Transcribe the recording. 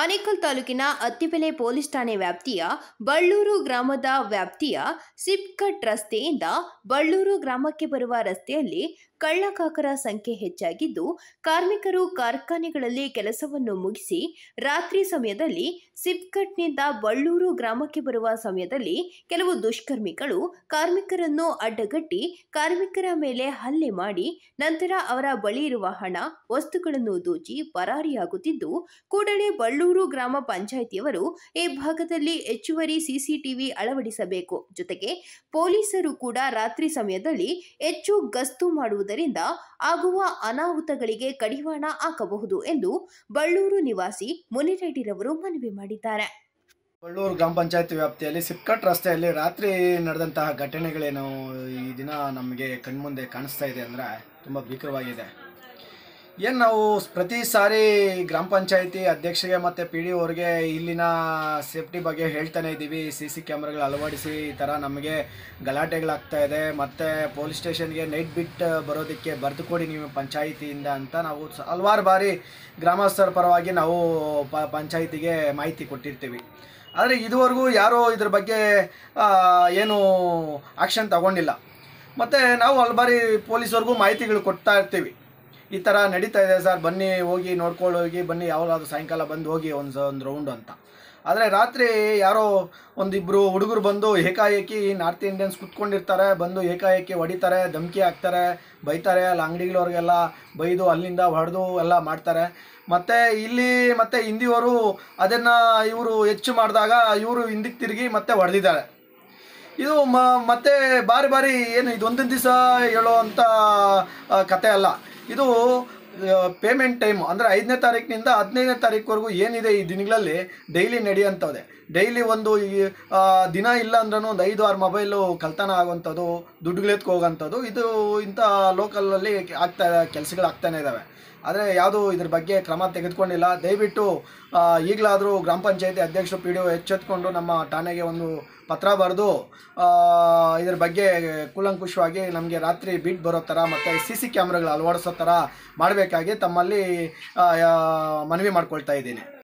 ಆನೇಕಲ್ ತಾಲೂಕಿನ ಅತ್ತಿಬೆಲೆ ಪೊಲೀಸ್ ಠಾಣೆ ವ್ಯಾಪ್ತಿಯ ಬಳ್ಳೂರು ಗ್ರಾಮದ ವ್ಯಾಪ್ತಿಯ ಸಿಪ್ಕಟ್ ರಸ್ತೆಯಿಂದ ಬಳ್ಳೂರು ಗ್ರಾಮಕ್ಕೆ ಬರುವ ರಸ್ತೆಯಲ್ಲಿ ಕಳ್ಳಕಾಕರ ಸಂಖ್ಯೆ ಹೆಚ್ಚಾಗಿದ್ದು ಕಾರ್ಮಿಕರು ಕಾರ್ಖಾನೆಗಳಲ್ಲಿ ಕೆಲಸವನ್ನು ಮುಗಿಸಿ ರಾತ್ರಿ ಸಮಯದಲ್ಲಿ ಸಿಪ್ಕಟ್ನಿಂದ ಬಳ್ಳೂರು ಗ್ರಾಮಕ್ಕೆ ಬರುವ ಸಮಯದಲ್ಲಿ ಕೆಲವು ದುಷ್ಕರ್ಮಿಗಳು ಕಾರ್ಮಿಕರನ್ನು ಅಡ್ಡಗಟ್ಟಿ ಕಾರ್ಮಿಕರ ಮೇಲೆ ಹಲ್ಲೆ ಮಾಡಿ ನಂತರ ಅವರ ಬಳಿ ಇರುವ ಹಣ ವಸ್ತುಗಳನ್ನು ದೋಚಿ ಪರಾರಿಯಾಗುತ್ತಿದ್ದು ಕೂಡಲೇ ಬಳ್ಳೂರು ಬಳ್ಳೂರು ಗ್ರಾಮ ಪಂಚಾಯಿತಿಯವರು ಈ ಭಾಗದಲ್ಲಿ ಹೆಚ್ಚುವರಿ ಸಿಸಿಟಿವಿ ಅಳವಡಿಸಬೇಕು ಜೊತೆಗೆ ಪೊಲೀಸರು ಕೂಡ ರಾತ್ರಿ ಸಮಯದಲ್ಲಿ ಹೆಚ್ಚು ಗಸ್ತು ಮಾಡುವುದರಿಂದ ಆಗುವ ಅನಾಹುತಗಳಿಗೆ ಕಡಿವಾಣ ಹಾಕಬಹುದು ಎಂದು ಬಳ್ಳೂರು ನಿವಾಸಿ ಮುನಿರೆಡ್ಡಿರವರು ಮನವಿ ಮಾಡಿದ್ದಾರೆ ಬಳ್ಳೂರು ಗ್ರಾಮ ಪಂಚಾಯತ್ ವ್ಯಾಪ್ತಿಯಲ್ಲಿ ಸಿಪ್ಕಟ್ ರಸ್ತೆಯಲ್ಲಿ ರಾತ್ರಿ ನಡೆದಂತಹ ಘಟನೆಗಳೇನು ಈ ದಿನ ನಮಗೆ ಕಣ್ಮುಂದೆ ಕಾಣಿಸ್ತಾ ಇದೆ ಅಂದರೆ ತುಂಬ ಭೀಕರವಾಗಿದೆ ಏನು ನಾವು ಪ್ರತಿ ಸಾರಿ ಗ್ರಾಮ ಪಂಚಾಯಿತಿ ಅಧ್ಯಕ್ಷರಿಗೆ ಮತ್ತು ಪಿ ಡಿ ಅವ್ರಿಗೆ ಇಲ್ಲಿನ ಸೇಫ್ಟಿ ಬಗ್ಗೆ ಹೇಳ್ತಾನೆ ಇದ್ದೀವಿ ಸಿ ಸಿ ಕ್ಯಾಮ್ರಾಗಳು ಅಳವಡಿಸಿ ಈ ಥರ ನಮಗೆ ಗಲಾಟೆಗಳಾಗ್ತಾ ಇದೆ ಮತ್ತು ಪೊಲೀಸ್ ಸ್ಟೇಷನ್ಗೆ ನೈಟ್ ಬಿಟ್ ಬರೋದಕ್ಕೆ ಬರೆದು ಕೊಡಿ ನೀವು ಪಂಚಾಯಿತಿಯಿಂದ ಅಂತ ನಾವು ಹಲವಾರು ಬಾರಿ ಗ್ರಾಮಸ್ಥರ ಪರವಾಗಿ ನಾವು ಪ ಪಂಚಾಯಿತಿಗೆ ಮಾಹಿತಿ ಕೊಟ್ಟಿರ್ತೀವಿ ಆದರೆ ಇದುವರೆಗೂ ಯಾರೂ ಇದ್ರ ಬಗ್ಗೆ ಏನು ಆ್ಯಕ್ಷನ್ ತಗೊಂಡಿಲ್ಲ ಮತ್ತು ನಾವು ಹಲವಾರಿ ಪೊಲೀಸವ್ರಿಗೂ ಮಾಹಿತಿಗಳು ಕೊಡ್ತಾ ಇರ್ತೀವಿ ಈ ಥರ ನಡೀತಾ ಇದೆ ಸರ್ ಬನ್ನಿ ಹೋಗಿ ನೋಡ್ಕೊಂಡು ಹೋಗಿ ಬನ್ನಿ ಯಾವಾಗಾದ್ರೂ ಸಾಯಂಕಾಲ ಬಂದು ಹೋಗಿ ಒಂದು ಒಂದು ರೌಂಡು ಅಂತ ಆದರೆ ರಾತ್ರಿ ಯಾರೋ ಒಂದಿಬ್ಬರು ಹುಡುಗರು ಬಂದು ಏಕಾಏಕಿ ನಾರ್ತ್ ಇಂಡಿಯನ್ಸ್ ಕುತ್ಕೊಂಡಿರ್ತಾರೆ ಬಂದು ಏಕಾಏಕಿ ಹೊಡಿತಾರೆ ಧಮಕಿ ಹಾಕ್ತಾರೆ ಬೈತಾರೆ ಅಲ್ಲಿ ಅಂಗಡಿಗಳವ್ರಿಗೆಲ್ಲ ಬೈದು ಅಲ್ಲಿಂದ ಹೊಡೆದು ಎಲ್ಲ ಮಾಡ್ತಾರೆ ಮತ್ತು ಇಲ್ಲಿ ಮತ್ತು ಹಿಂದಿಯವರು ಅದನ್ನು ಇವರು ಹೆಚ್ಚು ಮಾಡಿದಾಗ ಇವರು ಹಿಂದಿಗೆ ತಿರುಗಿ ಮತ್ತೆ ಹೊಡೆದಿದ್ದಾರೆ ಇದು ಮ ಮತ್ತೆ ಬಾರಿ ಬಾರಿ ಏನು ಇದೊಂದು ದಿವಸ ಹೇಳೋ ಅಂಥ ಕತೆ ಅಲ್ಲ ಇದು ಪೇಮೆಂಟ್ ಟೈಮ್ ಅಂದರೆ ಐದನೇ ತಾರೀಕಿನಿಂದ ಹದಿನೈದನೇ ತಾರೀಕುವರೆಗೂ ಏನಿದೆ ಈ ದಿನಗಳಲ್ಲಿ ಡೈಲಿ ನಡೆಯುವಂಥದ್ದೇ ಡೈಲಿ ಒಂದು ಈ ದಿನ ಇಲ್ಲ ಅಂದ್ರೂ ಒಂದು ಐದು ಆರು ಮೊಬೈಲು ಕಲ್ತನ ಆಗುವಂಥದ್ದು ದುಡ್ಡುಗಳೆತ್ಕೊ ಹೋಗೋಂಥದ್ದು ಇದು ಇಂಥ ಲೋಕಲಲ್ಲಿ ಆಗ್ತಾ ಕೆಲಸಗಳು ಆಗ್ತಾನೆ ಇದ್ದಾವೆ ಆದರೆ ಯಾವುದು ಇದ್ರ ಬಗ್ಗೆ ಕ್ರಮ ತೆಗೆದುಕೊಂಡಿಲ್ಲ ದಯವಿಟ್ಟು ಈಗಲಾದರೂ ಗ್ರಾಮ ಪಂಚಾಯತಿ ಅಧ್ಯಕ್ಷರು ಪಿ ಡಿ ಒ ಎಚ್ಚೆತ್ಕೊಂಡು ನಮ್ಮ ಠಾಣೆಗೆ ಒಂದು ಪತ್ರ ಬರೆದು ಇದ್ರ ಬಗ್ಗೆ ಕೂಲಂಕುಷವಾಗಿ ನಮಗೆ ರಾತ್ರಿ ಬಿಟ್ ಬರೋ ಥರ ಮತ್ತು ಸಿ ಸಿ ಕ್ಯಾಮ್ರಾಗಳು ಅಳವಡಿಸೋ ಥರ ಮಾಡಬೇಕಾಗಿ ತಮ್ಮಲ್ಲಿ ಮನವಿ ಮಾಡ್ಕೊಳ್ತಾ ಇದ್ದೀನಿ